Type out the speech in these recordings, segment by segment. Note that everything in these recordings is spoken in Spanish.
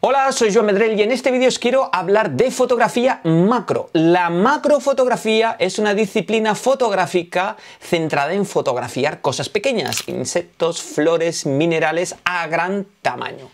Hola, soy Joan Medrell y en este vídeo os quiero hablar de fotografía macro. La macrofotografía es una disciplina fotográfica centrada en fotografiar cosas pequeñas, insectos, flores, minerales a gran tamaño.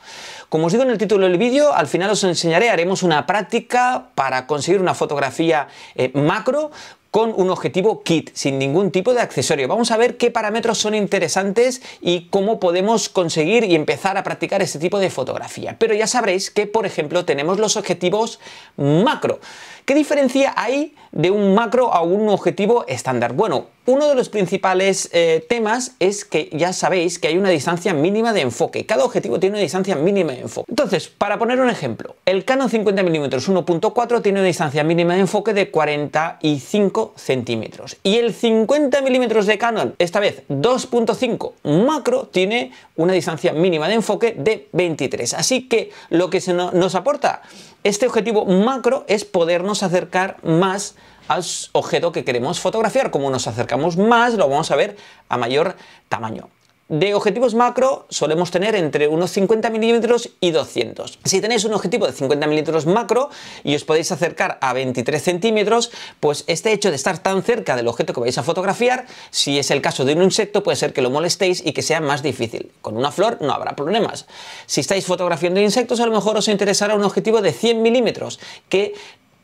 Como os digo en el título del vídeo, al final os enseñaré, haremos una práctica para conseguir una fotografía eh, macro con un objetivo kit, sin ningún tipo de accesorio. Vamos a ver qué parámetros son interesantes y cómo podemos conseguir y empezar a practicar este tipo de fotografía. Pero ya sabréis que, por ejemplo, tenemos los objetivos macro. ¿Qué diferencia hay de un macro a un objetivo estándar? Bueno, uno de los principales eh, temas es que ya sabéis que hay una distancia mínima de enfoque. Cada objetivo tiene una distancia mínima de enfoque. Entonces, para poner un ejemplo, el Canon 50mm 1.4 tiene una distancia mínima de enfoque de 45 centímetros. Y el 50mm de Canon, esta vez 2.5 macro, tiene una distancia mínima de enfoque de 23. Así que lo que nos aporta este objetivo macro es podernos acercar más al objeto que queremos fotografiar. Como nos acercamos más, lo vamos a ver a mayor tamaño. De objetivos macro solemos tener entre unos 50 milímetros y 200. Si tenéis un objetivo de 50 milímetros macro y os podéis acercar a 23 centímetros, pues este hecho de estar tan cerca del objeto que vais a fotografiar, si es el caso de un insecto, puede ser que lo molestéis y que sea más difícil. Con una flor no habrá problemas. Si estáis fotografiando insectos, a lo mejor os interesará un objetivo de 100 milímetros, que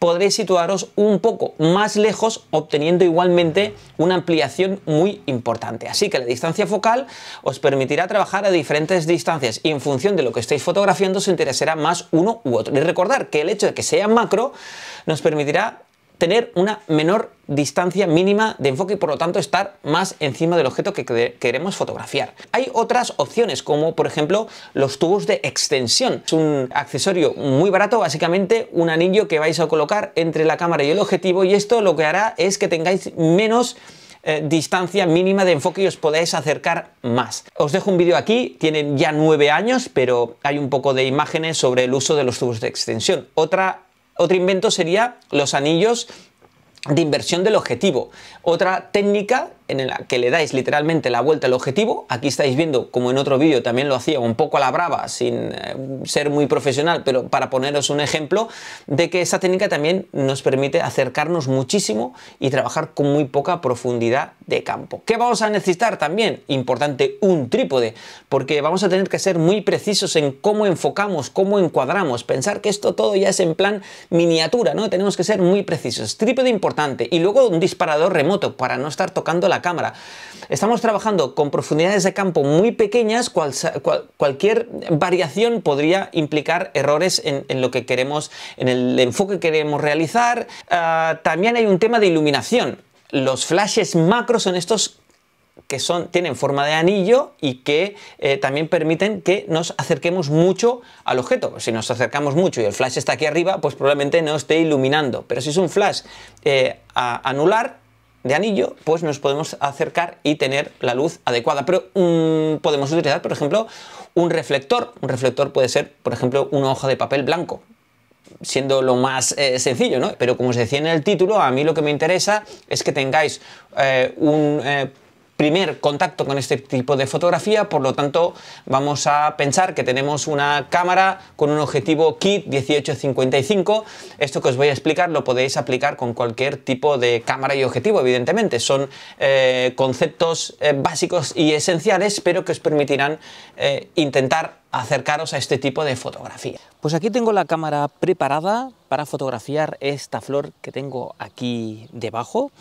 podréis situaros un poco más lejos obteniendo igualmente una ampliación muy importante. Así que la distancia focal os permitirá trabajar a diferentes distancias y en función de lo que estéis fotografiando os interesará más uno u otro. Y recordar que el hecho de que sea macro nos permitirá tener una menor distancia mínima de enfoque y por lo tanto estar más encima del objeto que queremos fotografiar. Hay otras opciones como por ejemplo los tubos de extensión. Es un accesorio muy barato, básicamente un anillo que vais a colocar entre la cámara y el objetivo y esto lo que hará es que tengáis menos eh, distancia mínima de enfoque y os podáis acercar más. Os dejo un vídeo aquí, tienen ya nueve años, pero hay un poco de imágenes sobre el uso de los tubos de extensión. Otra otro invento sería los anillos de inversión del objetivo. Otra técnica en la que le dais literalmente la vuelta al objetivo. Aquí estáis viendo, como en otro vídeo también lo hacía, un poco a la brava, sin eh, ser muy profesional, pero para poneros un ejemplo de que esa técnica también nos permite acercarnos muchísimo y trabajar con muy poca profundidad de campo. ¿Qué vamos a necesitar también? Importante, un trípode, porque vamos a tener que ser muy precisos en cómo enfocamos, cómo encuadramos. Pensar que esto todo ya es en plan miniatura, ¿no? Tenemos que ser muy precisos. Trípode importante y luego un disparador remoto para no estar tocando la cámara. Estamos trabajando con profundidades de campo muy pequeñas, cualquier variación podría implicar errores en, lo que queremos, en el enfoque que queremos realizar. Ah, también hay un tema de iluminación. Los flashes macro son estos que son, tienen forma de anillo y que eh, también permiten que nos acerquemos mucho al objeto. Si nos acercamos mucho y el flash está aquí arriba, pues probablemente no esté iluminando. Pero si es un flash eh, a anular, de anillo, pues nos podemos acercar y tener la luz adecuada. Pero mm, podemos utilizar, por ejemplo, un reflector. Un reflector puede ser, por ejemplo, una hoja de papel blanco siendo lo más eh, sencillo, ¿no? Pero como os decía en el título, a mí lo que me interesa es que tengáis eh, un eh, primer contacto con este tipo de fotografía, por lo tanto vamos a pensar que tenemos una cámara con un objetivo kit 1855. Esto que os voy a explicar lo podéis aplicar con cualquier tipo de cámara y objetivo, evidentemente. Son eh, conceptos eh, básicos y esenciales, pero que os permitirán eh, intentar acercaros a este tipo de fotografía. Pues aquí tengo la cámara preparada para fotografiar esta flor que tengo aquí debajo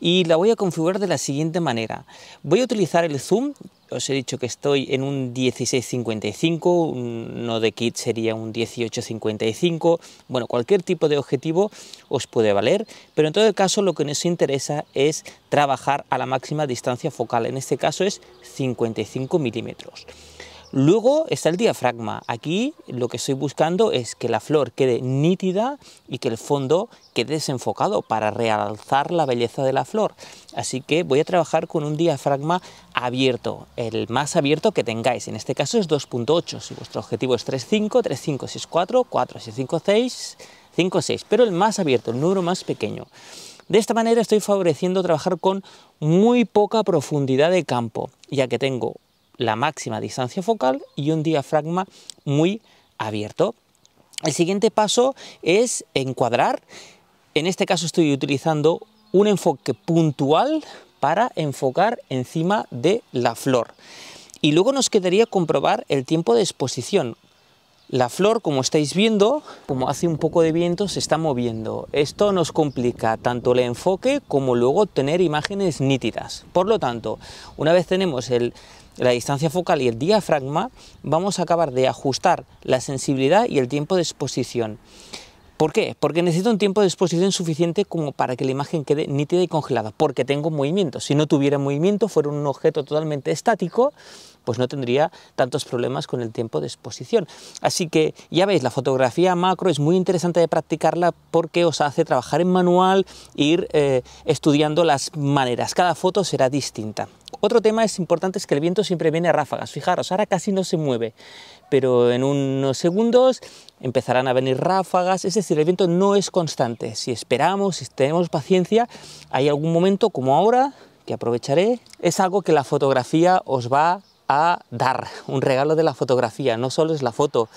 y la voy a configurar de la siguiente manera. Voy a utilizar el zoom, os he dicho que estoy en un 1655, uno no de kit sería un 1855, bueno, cualquier tipo de objetivo os puede valer, pero en todo caso lo que nos interesa es trabajar a la máxima distancia focal, en este caso es 55 milímetros. Luego está el diafragma. Aquí lo que estoy buscando es que la flor quede nítida y que el fondo quede desenfocado para realzar la belleza de la flor. Así que voy a trabajar con un diafragma abierto, el más abierto que tengáis. En este caso es 2.8. Si vuestro objetivo es 3.5, 3.5, 6.4, 4, 6.5, 6, 6. Pero el más abierto, el número más pequeño. De esta manera estoy favoreciendo trabajar con muy poca profundidad de campo, ya que tengo la máxima distancia focal y un diafragma muy abierto. El siguiente paso es encuadrar. En este caso estoy utilizando un enfoque puntual para enfocar encima de la flor. Y luego nos quedaría comprobar el tiempo de exposición, la flor, como estáis viendo, como hace un poco de viento, se está moviendo. Esto nos complica tanto el enfoque como luego tener imágenes nítidas. Por lo tanto, una vez tenemos la distancia focal y el diafragma, vamos a acabar de ajustar la sensibilidad y el tiempo de exposición. ¿Por qué? Porque necesito un tiempo de exposición suficiente como para que la imagen quede nítida y congelada, porque tengo movimiento. Si no tuviera movimiento, fuera un objeto totalmente estático, pues no tendría tantos problemas con el tiempo de exposición. Así que ya veis, la fotografía macro es muy interesante de practicarla porque os hace trabajar en manual, ir eh, estudiando las maneras. Cada foto será distinta. Otro tema es importante es que el viento siempre viene a ráfagas. Fijaros, ahora casi no se mueve, pero en unos segundos empezarán a venir ráfagas. Es decir, el viento no es constante. Si esperamos, si tenemos paciencia, hay algún momento como ahora que aprovecharé. Es algo que la fotografía os va a dar, un regalo de la fotografía, no solo es la foto,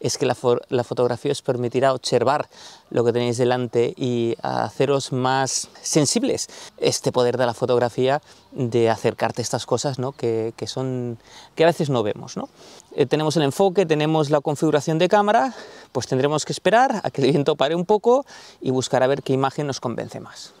es que la, fotografía os permitirá observar lo que tenéis delante y haceros más sensibles. Este poder de la fotografía de acercarte a estas cosas ¿no? que, son, que a veces no vemos. ¿no? Eh, tenemos el enfoque, tenemos la configuración de cámara, pues tendremos que esperar a que el viento pare un poco y buscar a ver qué imagen nos convence más.